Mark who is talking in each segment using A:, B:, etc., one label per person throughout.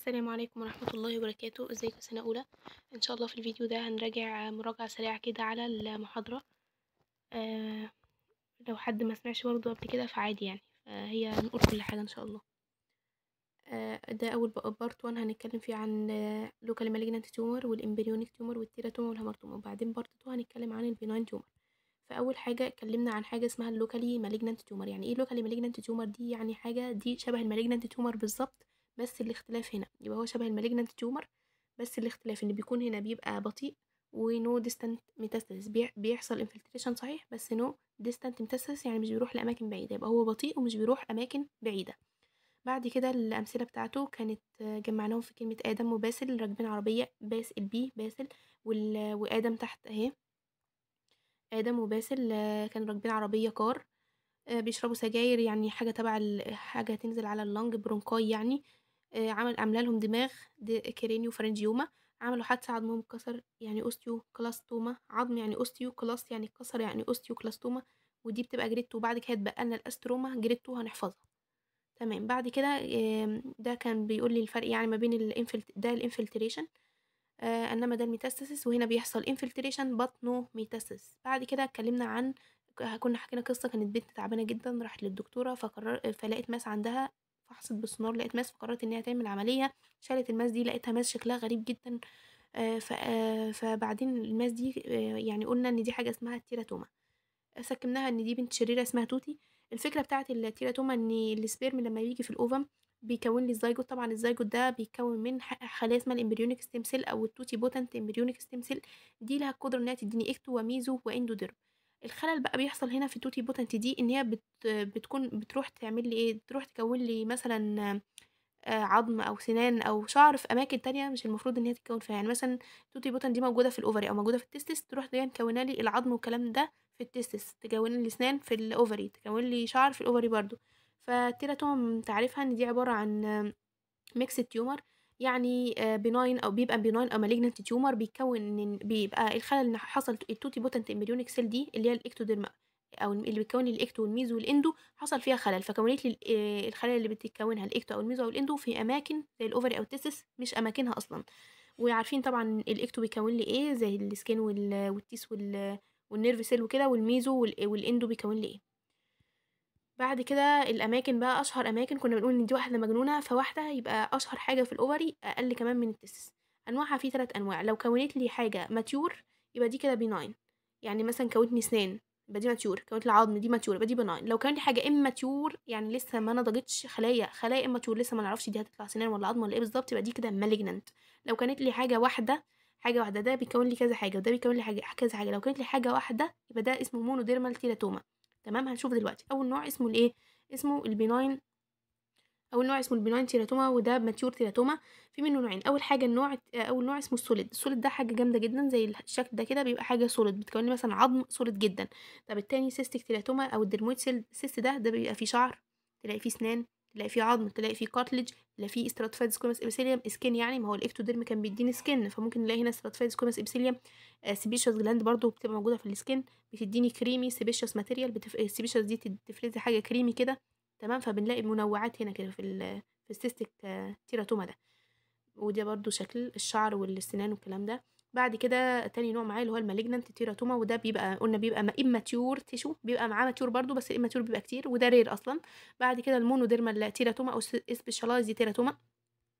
A: السلام عليكم ورحمة الله وبركاته ازيكم سنة أولى ان شاء الله في الفيديو ده هنراجع مراجعة سريعة كده على المحاضرة آه لو حد ما سمعش برضه قبل كده فعادي يعني هي هنقول كل حاجة ان شاء الله آه ده أول بارت وان هنتكلم فيه عن لوكال مالجنانت تومر والامبريونيك تيومر والتيراتوم والهامرتوم وبعدين بارت تو هنتكلم عن البيناين تومر فأول حاجة اتكلمنا عن حاجة اسمها اللوكالي مالجنانت تومر يعني ايه لوكالي مالجنانت تومر دي يعني حاجة دي شبه المالجنانت تومر بالظبط بس الاختلاف هنا يبقى هو شبه المالجنت تيومر بس الاختلاف ان بيكون هنا بيبقى بطيء ونو ديستانت ميتاستاسيس بيحصل انفلتريشن صحيح بس نو ديستانت ميتاستاسيس يعني مش بيروح لاماكن بعيده يبقى هو بطيء ومش بيروح اماكن بعيده بعد كده الامثله بتاعته كانت جمعناهم في كلمه ادم وباسل راكبين عربيه باسل بي باسل وادم تحت اهي ادم وباسل كانوا راكبين عربيه كار آه، بيشربوا سجاير يعني حاجه تبع حاجه تنزل على اللنج برونكاي يعني آه، عمل عامله لهم دماغ كرينيو فرنجيوما عملوا حادثة عظمهم اتكسر يعني أوستيو كلاستوما عظم يعني أوستيو كلاست يعني اتكسر يعني أوستيو كلاستوما ودي بتبقى جريد 2 بعد كده اتبقى لنا الأستروما جريد 2 هنحفظها تمام بعد كده ده كان بيقول لي الفرق يعني ما بين الانفلت ده الانفلتريشن آه، انما ده الميتاستاسيس وهنا بيحصل انفلتريشن بطنه ميتاستاسيس بعد كده اتكلمنا عن كنا حكينا قصه كانت بنت تعبانه جدا راحت للدكتوره فقرر فلقت ماس عندها فحصت بالسونار لقيت ماس فقررت ان هي تعمل عمليه شالت الماس دي لقيتها ماس شكلها غريب جدا آه، آه، فبعدين الماس دي آه، يعني قلنا ان دي حاجه اسمها تيراتوما سكناها ان دي بنت شريره اسمها توتي الفكره بتاعت التيراتوما ان السبيرم لما بيجي في الاوفم بيكون لي الزيجوت طبعا الزيجوت ده بيتكون من خلايا اسمها الامبريونيك ستيم سيل او التوتي بوتنت امبريونيك ستيم سيل دي لها القدره انها تديني اكتو وميزو واندوديرم الخلل بقى بيحصل هنا في التوتي بوتنت دي ان هي بت بتكون بتروح تعمل لي ايه تروح تكون لي مثلا آه، عظم او سنان او شعر في اماكن تانية مش المفروض ان هي تتكون فيها يعني مثلا توتي بوتن دي موجوده في الاوفري او موجوده في التستس تروح جايه مكونه لي العظم والكلام ده في التستس تكون لي سنان في الاوفري تكون لي شعر في الاوفري برضو فالتيراتوم تعرفها ان دي عباره عن ميكس تيومر يعني بناين آه، او بيبقى بناين او مالجنت تيومر بيتكون بيبقى الخلل اللي حصل التوتي بوتنت امبريونيك سيل دي اللي هي الاكتوديرما او اللي بيكون الاكتو والميزو والاندو حصل فيها خلل فكونت لي آه، الخلل اللي بتتكونها الاكتو او الميزو او الاندو في اماكن زي الاوفري او تيسس مش اماكنها اصلا وعارفين طبعا الاكتو بيكون لي ايه زي السكين والتيس والنيرف سيل وكده والميزو والاندو بيكون لي ايه بعد كده الأماكن بقى أشهر أماكن كنا بنقول إن دي واحدة مجنونة فواحدة يبقى أشهر حاجة في الأوفري أقل كمان من التستس أنواعها في تلات أنواع لو كونت لي حاجة ماتيور يبقى دي كده بيناين يعني مثلا كونتني سنان أسنان يبقى دي ماتيور كونت لي عظم دي ماتيور يبقى دي بيناين لو كونت لي حاجة إماتيور يعني لسه ما نضجتش خلايا خلايا إماتيور لسه ما نعرفش دي هتطلع سنان ولا عظم ولا إيه بالظبط يبقى دي كده مالجننت لو كانت لي حاجة واحدة حاجة واحدة ده بيكون لي كذا حاجة وده بيكون لي حاجة كذا حاجة لو كانت لي حاجة واحدة يبقى ده اسمه مونوديرمال تيلاتوما تمام هنشوف دلوقتي اول نوع اسمه الايه اسمه البيناين اول نوع اسمه البيناين تيراتوما وده ماتيور تيراتوما في منه نوعين اول حاجه النوع آه، اول نوع اسمه السوليد السوليد ده حاجه جامده جدا زي الشكل ده كده بيبقى حاجه سوليد بتكون مثلا عظم سوليد جدا طب التاني سيستيك تيراتوما او الدرمويد سيست ده ده بيبقى فيه شعر تلاقي فيه سنان تلاقي فيه عظم تلاقي فيه كارتلج تلاقي فيه استراتيفايد كونس ابيثيليوم سكن يعني ما هو الاكتوديرم كان بيديني سكن فممكن نلاقي هنا استراتيفايد كونس ابيثيليوم سبيشس جلاند برضو بتبقى موجوده في السكن بتديني كريمي سبيشس ماتيريال بتف... آه، دي تفرزي حاجه كريمي كده تمام فبنلاقي منوعات هنا كده في في السيستيك آه، تيراتوما ده وده برضو شكل الشعر والسنان والكلام ده بعد كده تاني نوع معايا اللي هو المالجنانت تيراتوما وده بيبقى قلنا بيبقى اماتيور تيشو بيبقى معاه ماتيور برضو بس الاماتيور بيبقى كتير وده رير اصلا بعد كده المونوديرمال تيراتوما او سبيشالايزد تيراتوما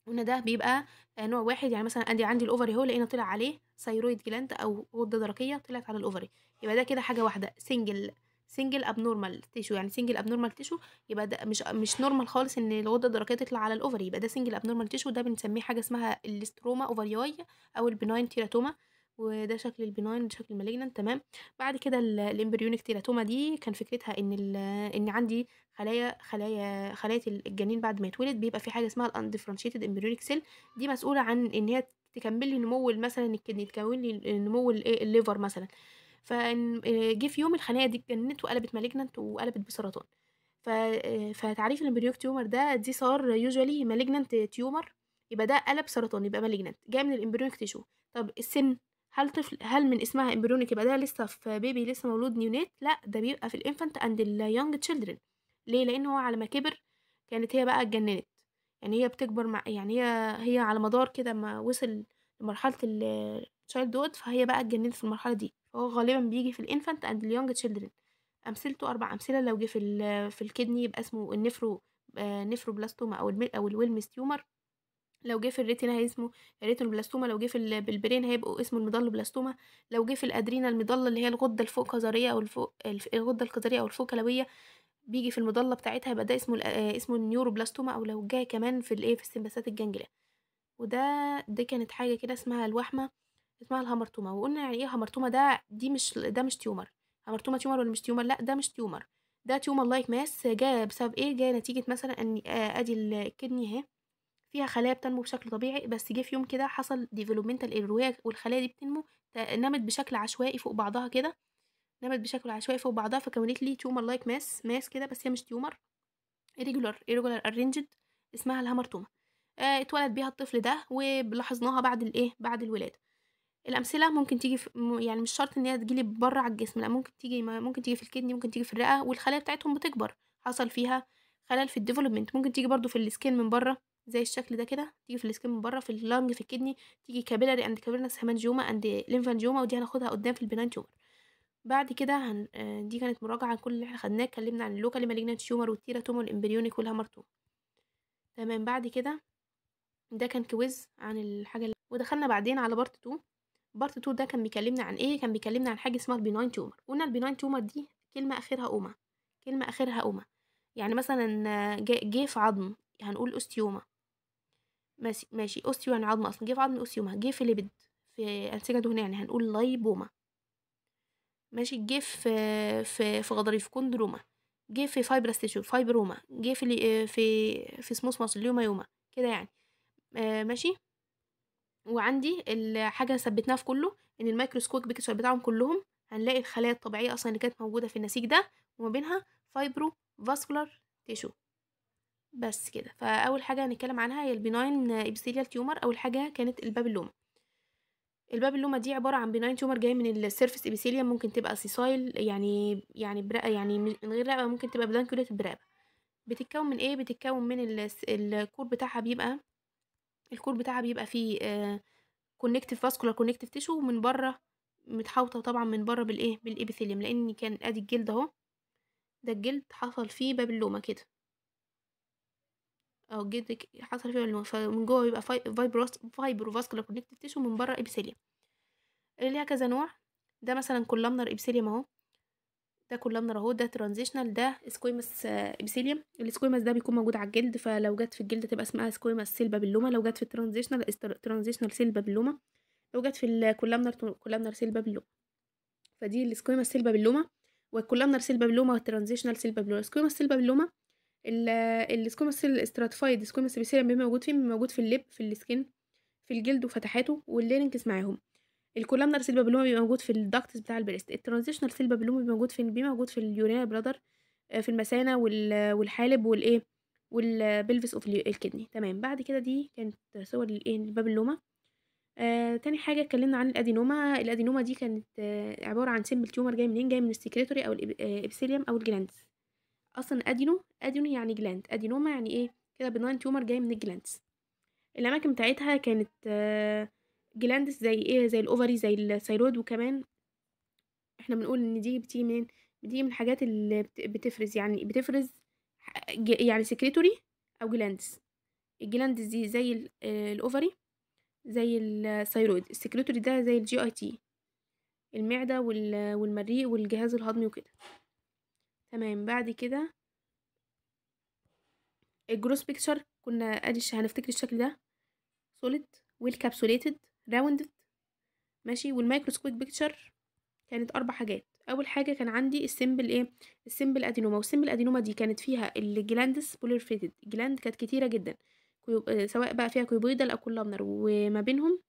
A: قلنا ده بيبقى نوع واحد يعني مثلا عندي عندي الاوفري اهو لقينا طلع عليه ثيرويد جلاند او غده درقيه طلعت على الاوفري يبقى ده كده حاجه واحده سنجل سنجل ابنورمال تيشو يعني سنجل ابنورمال تيشو يبقى ده مش مش نورمال خالص ان الغده الدرقيه تطلع على الاوفري يبقى ده سنجل ابنورمال تيشو ده بنسميه حاجه اسمها الاستروما اوفريوي او البناين تيراتوما وده شكل البناين ده شكل المالجنان تمام بعد كده الامبريونيك تيراتوما دي كان فكرتها ان ان عندي خلايا خلايا خلايا الجنين بعد ما يتولد بيبقى في حاجه اسمها الاندفرنشيتد امبريونيك سيل دي مسؤوله عن ان هي تكمل لي نمو مثلا الكدني تكون لي نمو إيه، الليفر مثلا فجه آه، في يوم الخلايا دي اتجننت وقلبت مالجنت وقلبت بسرطان ف... آه، فتعريف الامبريوك تيومر ده دي صار يوجوالي مالجنت تيومر يبقى ده قلب سرطان يبقى مالجنت جاي من الامبريونيك تيشو طب السن هل طفل هل من اسمها امبريونيك يبقى ده لسه في بيبي لسه مولود نيونات لا ده بيبقى في الانفانت اند اليونج تشيلدرن ليه لان هو على ما كبر كانت هي بقى اتجننت يعني هي بتكبر مع يعني هي هي على مدار كده ما وصل لمرحله التشايلد فهي بقى اتجننت في المرحله دي هو غالبا بيجي في الانفانت اند اليونج تشيلدرن امثلته اربع امثله لو جه في في الكدني يبقى اسمه النفرو آه، نفروبلاستوما او الميل او الويلمس تيومر لو جه في الريتنا هيسمه اسمه لو جه في البرين هيبقوا اسمه المضلوبلاستوما لو جه في الادرينا المضله اللي هي الغده الفوق قذريه او الفوق الغده القذريه او الفوق كلويه بيجي في المضله بتاعتها يبقى ده اسمه آه، اسمه النيوروبلاستوما او لو جه كمان في الايه في السمباسات الجانجليا وده دي كانت حاجه كده اسمها الوحمه اسمها الهامرتوما وقلنا يعني ايه هامرتوما ده دي مش ده مش تيومر هامرتوما تيومر ولا مش تيومر لا ده مش تيومر ده تيومر لايك ماس جاي بسبب ايه جاي نتيجه مثلا ان آه، ادي الكدني اهي فيها خلايا بتنمو بشكل طبيعي بس جه في يوم كده حصل ديفلوبمنتال ايرور والخلايا دي بتنمو نمت بشكل عشوائي فوق بعضها كده نمت بشكل عشوائي فوق بعضها فكونت لي تيومر لايك ماس ماس كده بس هي مش تيومر ايريجولار ايريجولار ارينجد اسمها الهامرتوما آه، اتولد بيها الطفل ده ولاحظناها بعد الايه بعد الولاده الأمثلة ممكن تيجي في يعني مش شرط إن هي تجيلي بره على الجسم لأ ممكن تيجي ممكن تيجي في الكدني ممكن تيجي في الرئة والخلايا بتاعتهم بتكبر حصل فيها خلل في الديفلوبمنت ممكن تيجي برضو في السكين من بره زي الشكل ده كده تيجي في السكين من بره في اللنج في الكدني تيجي كابيلاري اند كابيلارنس هيمانجيوما اند لينفانجيوما ودي هناخدها قدام في البنان تيومر بعد كده هن... آه، دي كانت مراجعه عن كل اللي احنا خدناه اتكلمنا عن اللوكال مالجنانت تيومر والتيرا تومر الامبريونيك والهامر تمام بعد كده ده كان كويز عن الحاجه اللي... ودخلنا بعدين على بارت 2 بارت 2 ده كان بيكلمنا عن ايه كان بيكلمنا عن حاجه اسمها البيناين تومر قلنا البيناين تومر دي كلمه اخرها اوما كلمه اخرها اوما يعني مثلا جه في عظم هنقول اوستيوما ماشي ماشي اوستيو يعني عظم اصلا جه في عظم اوستيوما جه في ليبيد في انسجه دهنيه يعني هنقول لايبوما ماشي جه في في في غضاريف كوندروما جه في فايبراستيشو فايبروما جه في في في سموس ماسل يوما كده يعني آه، ماشي وعندي الحاجة ثبتناها في كله إن الميكروسكوب بيكسر بتاعهم كلهم هنلاقي الخلايا الطبيعية أصلا اللي كانت موجودة في النسيج ده وما بينها فايبرو فاسكولار تيشو بس كده فأول حاجة هنتكلم عنها هي البيناين ابيثيليال تيومر أول حاجة كانت الباب اللومة الباب اللومة دي عبارة عن بناين تيومر جاي من السيرفس إبسيليوم ممكن تبقى سيسايل يعني يعني برقة يعني من غير رقبة ممكن تبقى بلانكوليت برقبة بتتكون من ايه بتتكون من الكور بتاعها بيبقى الكور بتاعها بيبقى فيه كونكتيف فاسكولار كونكتيف تيشو ومن بره متحوطه طبعا من بره بالايه بالابيثيليوم لان كان ادي الجلد اهو ده الجلد حصل فيه اللومه كده او الجلد حصل فيه بابلومه فمن جوه بيبقى فايبروس فايبرو فاسكولار كونكتيف تيشو من بره ابيثيليوم اللي ليها كذا نوع ده مثلا كولامنر ابيثيليوم اهو ده كولامنر اهو ده ترانزيشنال ده سكويمس ابيثيليوم السكويمس ده بيكون موجود على الجلد فلو جت في الجلد تبقى اسمها سكويمس سيل بابلوما لو جت في الترانزيشنال ترانزيشنال سيل بابلوما لو جت في الكولامنر كولامنر سيل بابلوما فدي السكويمس سيل بابلوما والكولامنر سيل بابلوما والترانزيشنال سيل بابلوما السكويمس سيل بابلوما السكويمس الاستراتفايد سكويمس ابيثيليوم بيبقى موجود فين موجود في اللب في السكين في الجلد وفتحاته واللينكس معاهم الكولامنر سيل بابلوما بيبقى موجود في الدكتس بتاع البريست الترانزيشنال سيل بابلوما بيبقى موجود في بيبقى موجود في اليورينا آه، برادر في المثانه والحالب والايه والبلفس اوف الكدني تمام بعد كده دي كانت صور الايه البابلوما آه، تاني حاجة اتكلمنا عن الأدينوما الأدينوما دي كانت آه، عبارة عن سيمبل تيومر جاي منين جاي من السكريتوري أو الإبسيليوم آه، أو الجلاندز أصلا أدينو أدينو يعني جلاند أدينوما يعني إيه كده بناين تيومر جاي من الجلاندز الأماكن بتاعتها كانت آه جلاندس زي ايه زي الاوفري زي الثايرويد وكمان احنا بنقول ان دي بتيجي منين بتيجي من الحاجات اللي بتفرز يعني بتفرز يعني سكريتوري او جلاندس الجلاندس دي زي آه، الاوفري زي الثايرويد السكريتوري ده زي الجي اي تي المعده والمريء والجهاز الهضمي وكده تمام بعد كده الجروس بيكتشر كنا ادي هنفتكر الشكل ده سوليد والكابسوليتد راوندد ماشي والمايكروسكوبيك بيكتشر كانت اربع حاجات اول حاجه كان عندي السيمبل ايه السيمبل ادينوما والسيمبل ادينوما دي كانت فيها الجلاندس بوليرفيتد جلاند كانت كتيره جدا آه، سواء بقى فيها كيوبويدال او كولامنر وما بينهم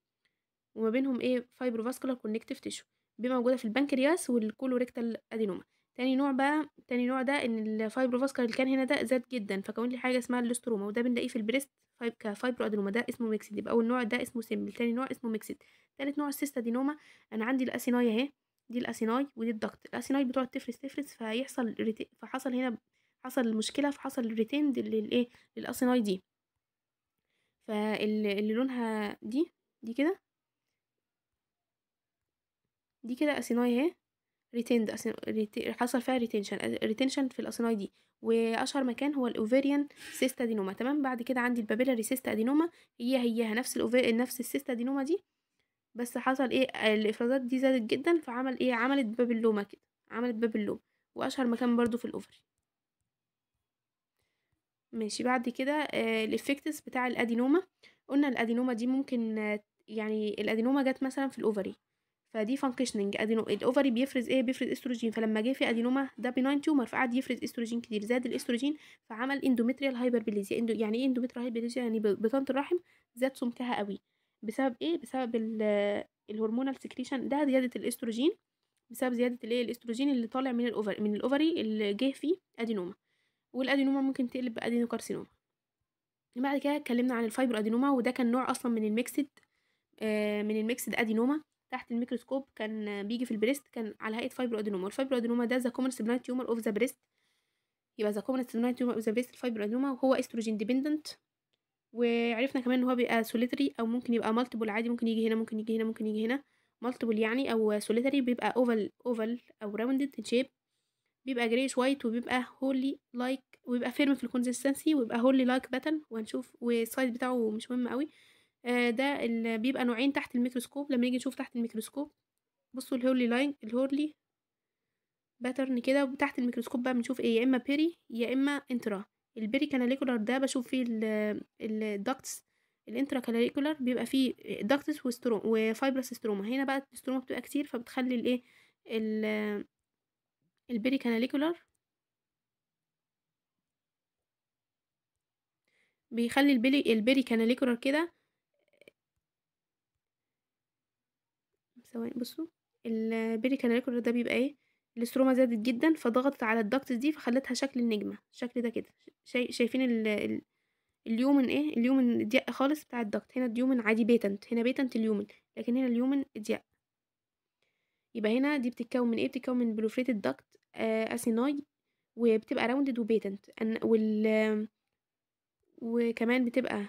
A: وما بينهم ايه فايبروفاسكولار كونكتيف تيشو دي موجوده في البنكرياس والكولوريكتال ادينوما تاني نوع بقى تاني نوع ده ان الفايبروفاسكر اللي كان هنا ده زاد جدا فكون لي حاجه اسمها الاستروما وده بنلاقيه في البريست فايب كفايبرو ادينوما ده اسمه ميكسد يبقى اول نوع ده اسمه سيمبل تاني نوع اسمه ميكسد تالت نوع السيستا دينوما انا عندي الاسيناي اهي دي الاسيناي ودي الضغط الاسيناي بتقعد تفرز تفرز فيحصل فحصل هنا حصل المشكله فحصل ريتيند للايه للاسيناي دي فاللي لونها دي دي كده دي كده اسيناي اهي ريتيند حصل فيها ريتينشن ريتينشن في الاصناع دي واشهر مكان هو الاوفيريان سيستا دينوما تمام بعد كده عندي البابيلاري سيستا ادينوما هي هيها نفس الأوفي... نفس السيستا دينوما دي بس حصل ايه الافرازات دي زادت جدا فعمل ايه عملت باب كده عملت باب واشهر مكان برضو في الاوفري ماشي بعد كده آه، الافكتس بتاع الادينوما قلنا الادينوما دي ممكن آه، يعني الادينوما جت مثلا في الاوفري فدي فانكشننج ادينو الاوفري بيفرز ايه بيفرز استروجين فلما جه في ادينوما ده بناين تيومر فقعد يفرز استروجين كتير زاد الاستروجين فعمل اندوميتريال هايبربليزيا اندو يعني ايه اندوميتريال هايبربليزيا يعني بطانه الرحم زاد سمكها قوي بسبب ايه بسبب الهرمونال سكريشن ده زياده الاستروجين بسبب زياده الايه الاستروجين اللي طالع من الاوفري من الاوفري اللي جه فيه ادينوما والادينوما ممكن تقلب بادينوكارسينوما بعد كده اتكلمنا عن الفايبر ادينوما وده كان نوع اصلا من الميكسد آه من الميكسد ادينوما تحت الميكروسكوب كان بيجي في البريست كان على هيئه ادينوما فايبرودينوما ادينوما ده ذا كومن سبلاين تيومر اوف ذا بريست يبقى ذا كومن سبلاين تيومر اوف ذا بريست ادينوما وهو استروجين ديبندنت وعرفنا كمان ان هو بيبقى سوليتري او ممكن يبقى مالتيبل عادي ممكن يجي هنا ممكن يجي هنا ممكن يجي هنا مالتيبل يعني او سوليتري بيبقى اوفال اوفال او راوندد شيب بيبقى جريش وايت وبيبقى هولي لايك like وبيبقى فيرم في الكونسستنسي ويبقى هولي لايك باتن وهنشوف والسايز بتاعه مش مهم قوي آه، ده ال... بيبقى نوعين تحت الميكروسكوب لما نيجي نشوف تحت الميكروسكوب بصوا الهورلي لاين الهورلي باترن كده وتحت الميكروسكوب بقى بنشوف ايه يا اما بيري يا اما انترا البيري كاناليكولار ده بشوف فيه الدكتس الانترا كاناليكولار بيبقى فيه دكتس وستروم وفايبرس ستروما هنا بقى الستروما بتبقى كتير فبتخلي الايه البيري كاناليكولار بيخلي البيري البيري كاناليكولار كده ثواني بصوا البيريكاناليكولر ده بيبقى ايه الاستروما زادت جدا فضغطت على الدكت دي فخلتها شكل النجمه الشكل ده كده شاي شايفين ال اليومن ايه اليومن ضيق خالص بتاع الدكت هنا اليومن عادي بيتنت هنا بيتنت اليومن لكن هنا اليومن ضيق يبقى هنا دي بتتكون من ايه بتتكون من بلوفريت الدكت آه اسيناي وبتبقى راوندد وبيتنت وال وكمان بتبقى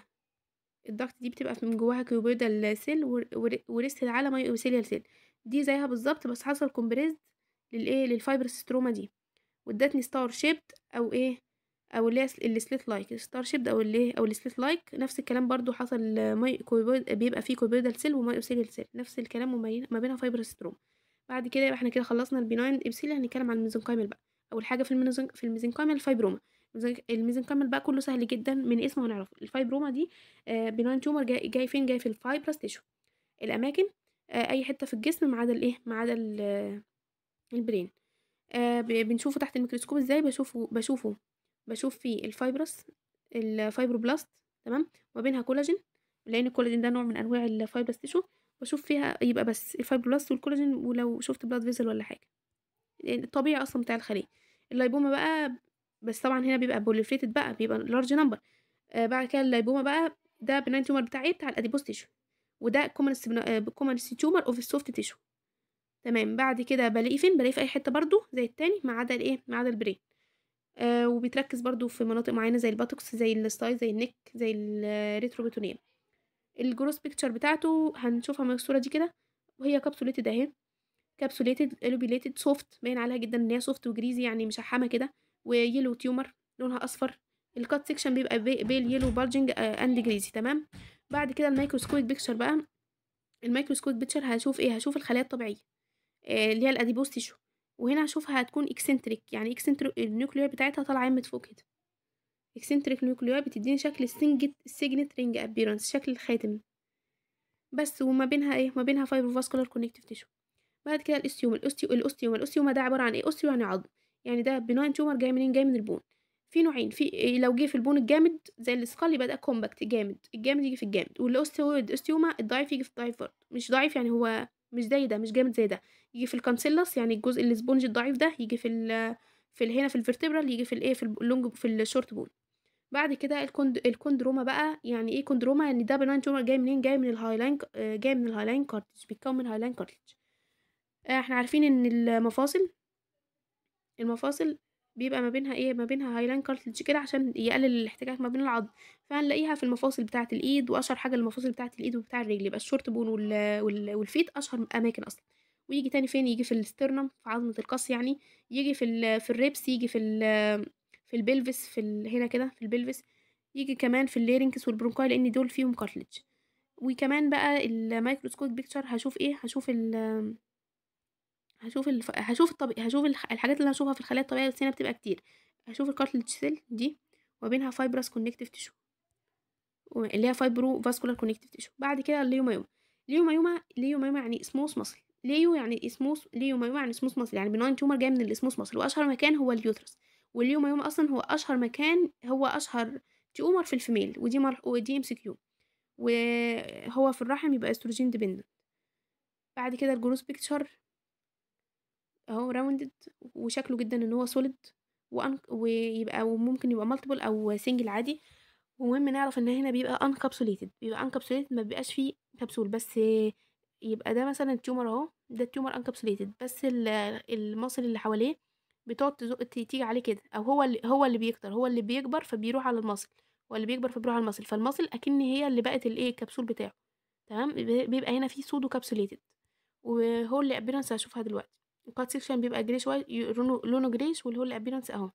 A: الضغط دي بتبقى من جواها كيوبيدال سيل وريست العلمة يوسيليال سيل دي زيها بالظبط بس حصل كومبريزد للايه ستروما دي وادتني ستار شيبت او ايه او اللي هي السليت لايك ستار شيبت او اللي إيه؟ او السليت لايك نفس الكلام برضو حصل ماي كيوبيدا بيبقى فيه كيوبيدا سيل ومايوسيليال سيل نفس الكلام ما بينها ستروما بعد كده يبقى احنا كده خلصنا البيناين ابسيل هنتكلم عن الميزنكايمال بقى اول حاجه في الميزنكايمال الفايبروما الميزنكمل بقى كله سهل جدا من اسمه هنعرفه الفايبروما دي آه، بنوين تيومر جاي, جاي فين جاي في الفايبرس تيشو الاماكن آه، اي حته في الجسم ما عدا الايه ما عدا آه، البرين بنشوفه تحت الميكروسكوب ازاي بشوفه بشوفه بشوف فيه الفايبرس الفايبروبلاست تمام وبينها كولاجين لان الكولاجين ده نوع من انواع الفايبرس تيشو بشوف فيها يبقى بس الفايبروبلاست والكولاجين ولو شفت بلاد فيزل ولا حاجه يعني الطبيعي اصلا بتاع الخليه اللايبوما بقى بس طبعا هنا بيبقى بوليفريتد بقى بيبقى لارج نمبر آه بعد كده الليبوما بقى ده بنين تيومر بتاع ايه بتاع الاديبوس تيشو وده كومن تيومر اوف السوفت تيشو تمام بعد كده بلاقيه فين بلاقيه في اي حته برضو زي التاني ما عدا الايه ما عدا البرين آه وبيتركز برضو في مناطق معينه زي الباتوكس زي الستايل زي النك زي الريتروبيتونيم الجروس بيكتشر بتاعته هنشوفها من الصوره دي كده وهي كابسوليتد اهي كابسوليتد الوبيليتد سوفت باين عليها جدا ان هي سوفت وجريزي يعني مشحمه كده ويلو تيومر لونها اصفر الكات سيكشن بيبقى بيل يلو بالجنج اند جريزي تمام بعد كده المايكروسكوبيك بيكتشر بقى المايكروسكوبيك بيكتشر هشوف ايه هشوف الخلايا الطبيعيه آه، اللي هي الاديبوس تيشو وهنا هشوفها هتكون اكسنتريك يعني اكسنتريك النيوكليوي بتاعتها طالعه من فوق كده اكسنتريك نيوكليوي بتديني شكل السنجت سيجنت رينج ابيرنس شكل الخاتم بس وما بينها ايه ما بينها فاسكولار كونكتيف تيشو بعد كده الاستيوم الاستيوم الاستيوم الاستيوم ده عباره عن ايه استيوم يعني عظم يعني ده بناين تومر جاي منين جاي من البون في نوعين في إيه، لو جه في البون الجامد زي الاسقال يبقى ده كومباكت جامد الجامد يجي في الجامد والاوستيويد اوستيوما الضعيف يجي في الضعيف برضه مش ضعيف يعني هو مش زي ده مش جامد زي ده يجي في الكانسيلس يعني الجزء الاسبونج الضعيف ده يجي في ال في هنا في الفرتبرال يجي في الايه في اللونج في الشورت بون بعد كده الكوند الكوندروما بقى يعني ايه كوندروما يعني ده بنوين تومر جاي منين جاي من لاين جاي من لاين كارتج بيتكون من لاين كارتج آه، احنا عارفين ان المفاصل المفاصل بيبقى ما بينها ايه ما بينها هايلاين كارتلج كده عشان يقلل الاحتكاك ما بين العظم فهنلاقيها في المفاصل بتاعه الايد واشهر حاجه المفاصل بتاعه الايد وبتاع الرجل يبقى الشورت بون وال... والفيت اشهر اماكن اصلا ويجي تاني فين يجي في الاسترنم في عظمه القص يعني يجي في ال... في الريبس يجي في ال... في البلفس في ال... هنا كده في البلفس يجي كمان في الليرنكس والبرونكاي لان دول فيهم كارتلج وكمان بقى الميكروسكوب بيكتشر هشوف ايه هشوف ال هشوف الف... هشوف الطب... هشوف الحاجات اللي هشوفها في الخلايا الطبيعيه بس هنا بتبقى كتير هشوف الكارتليج سيل دي وبينها فايبرس كونكتيف تيشو اللي هي فايبرو فاسكولار كونكتيف تيشو بعد كده الليوميوما ليوميوما ليوميوما يعني سموث مصل ليو يعني اسموس ليوميوما يعني سموث مصل يعني بناين تيومر جاي من الاسموس مصل واشهر مكان هو اليوترس والليوميوما اصلا هو اشهر مكان هو اشهر تيومر في الفيميل ودي مر... ودي ام سي كيو وهو في الرحم يبقى استروجين ديبندنت بعد كده الجروس بيكتشر اهو راوندد وشكله جدا ان هو سوليد ويبقى وممكن يبقى مالتيبل او سنجل عادي ومهم نعرف ان هنا بيبقى انكابسوليتد بيبقى انكابسوليتد ما بيبقاش فيه كبسول بس يبقى ده مثلا التيومر اهو ده التيومر انكابسوليتد بس المصل اللي حواليه بتقعد تزق تيجي عليه كده او هو اللي هو اللي بيكتر هو اللي بيكبر فبيروح على المصل هو اللي بيكبر فبيروح على المصل فالمصل اكن هي اللي بقت الايه الكبسول بتاعه تمام بيبقى هنا فيه سودو كابسوليتد وهو اللي ابيرنس هشوفها دلوقتي الكات سيكشن بيبقى جريش شوية لونه جريش والهول الابيرنس اهو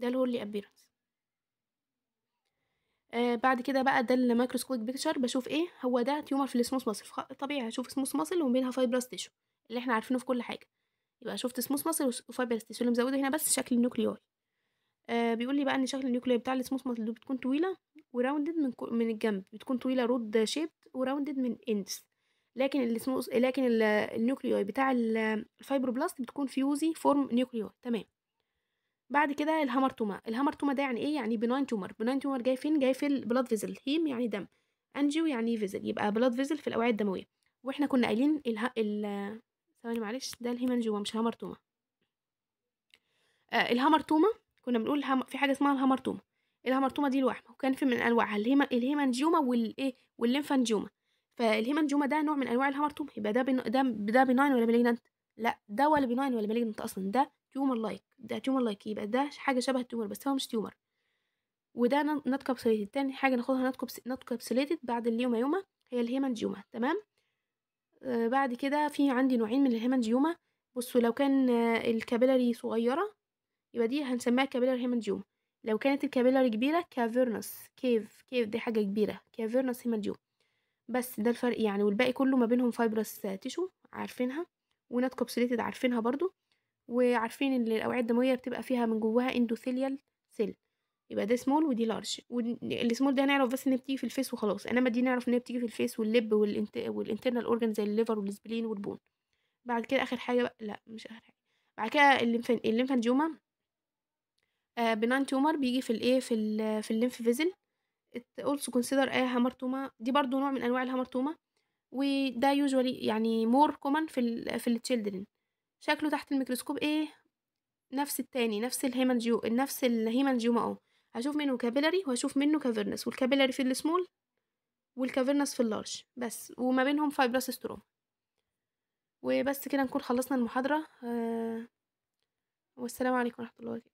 A: ده الهول الابيرنس آه بعد كده بقى ده الميكروسكوبيك بيكتشر بشوف ايه هو ده تيومر في السموث ماسل طبيعي هشوف سموث ماسل وبينها فايبرس تيشو اللي احنا عارفينه في كل حاجه يبقى شفت سموث ماسل وفايبرس تيشو اللي مزوده هنا بس شكل النيوكليول آه بيقول لي بقى ان شكل النيوكليول بتاع السموث ماسل بتكون طويله وراوندد من من الجنب بتكون طويله رود شيبت وراوندد من اندس لكن اللي اسمه لكن النيوكليوي بتاع الفايبروبلاست بتكون فيوزي فورم نيوكليوي تمام بعد كده الهامرتوما الهامرتوما ده يعني ايه يعني بناين تومر بناين تومر جاي فين جاي في البلاد فيزل هيم يعني دم انجيو يعني فيزل يبقى بلاد فيزل في الاوعيه الدمويه واحنا كنا قايلين ال ثواني معلش ده الهيمانجيوما مش هامرتوما آه الهامرتوما كنا بنقول الهم... في حاجه اسمها الهامرتوما الهامرتوما دي الوحمه وكان في من انواعها الهيما... الهيمانجيوما والايه والليمفانجيوما فالهيمنجوما ده نوع من انواع الهامرتوم يبقى ده بن... ده ده بناين ولا مالجنانت لا ده ولا بناين ولا مالجنانت اصلا ده تيومر لايك ده تيومر لايك يبقى ده حاجه شبه التيومر بس هو مش تيومر وده نوت كابسوليتد تاني حاجه ناخدها نوت كابسوليتد بعد يوما هي الهيمنجيوما تمام آه بعد كده في عندي نوعين من الهيمنجيوما بصوا لو كان آه، الكابيلاري صغيره يبقى دي هنسميها كابيلاري هيمنجيوما لو كانت الكابيلاري كبيره كافيرنس كيف كيف دي حاجه كبيره كافيرنس هيمنجيوما بس ده الفرق يعني والباقي كله ما بينهم فايبرس تيشو عارفينها ونات كوبسليتد عارفينها برضو وعارفين ان الاوعيه الدمويه بتبقى فيها من جواها اندوثيليال سيل يبقى ده سمول ودي لارج والسمول ده هنعرف بس ان بتيجي في الفيس وخلاص انما دي نعرف ان هي بتيجي في الفيس واللب والانت... والانترنال اورجان زي الليفر والسبلين والبون بعد كده اخر حاجه بقى لا مش اخر حاجه بعد كده الليمفان الليمفانجيوما آه بنان تيومر بيجي في الايه في ال... في الليمف فيزل it also consider a hamartoma دي برضو نوع من انواع الهامرتوما وده usually يعني more common في ال في التشيلدرن شكله تحت الميكروسكوب ايه نفس التاني نفس الهيمانجيو نفس الهيمانجيوما اهو هشوف منه كابيلاري وهشوف منه كافيرنس والكابيلاري في السمول والكافيرنس في اللارج بس وما بينهم فايبراس ستروم وبس كده نكون خلصنا المحاضرة آه والسلام عليكم ورحمة الله وبركاته